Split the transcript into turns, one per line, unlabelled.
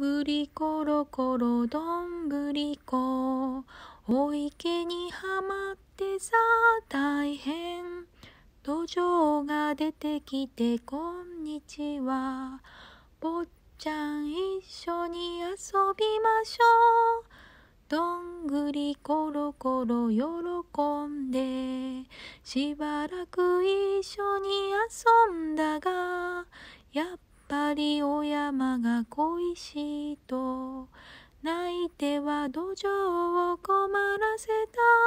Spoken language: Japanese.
ぐりころころどんぐりこお池にはまってさ大変土壌が出てきてこんにちは坊ちゃん一緒に遊びましょうどんぐりころころ喜んでしばらく一緒に遊んだがやっぱりお山が恋しいと泣いては土壌を困らせた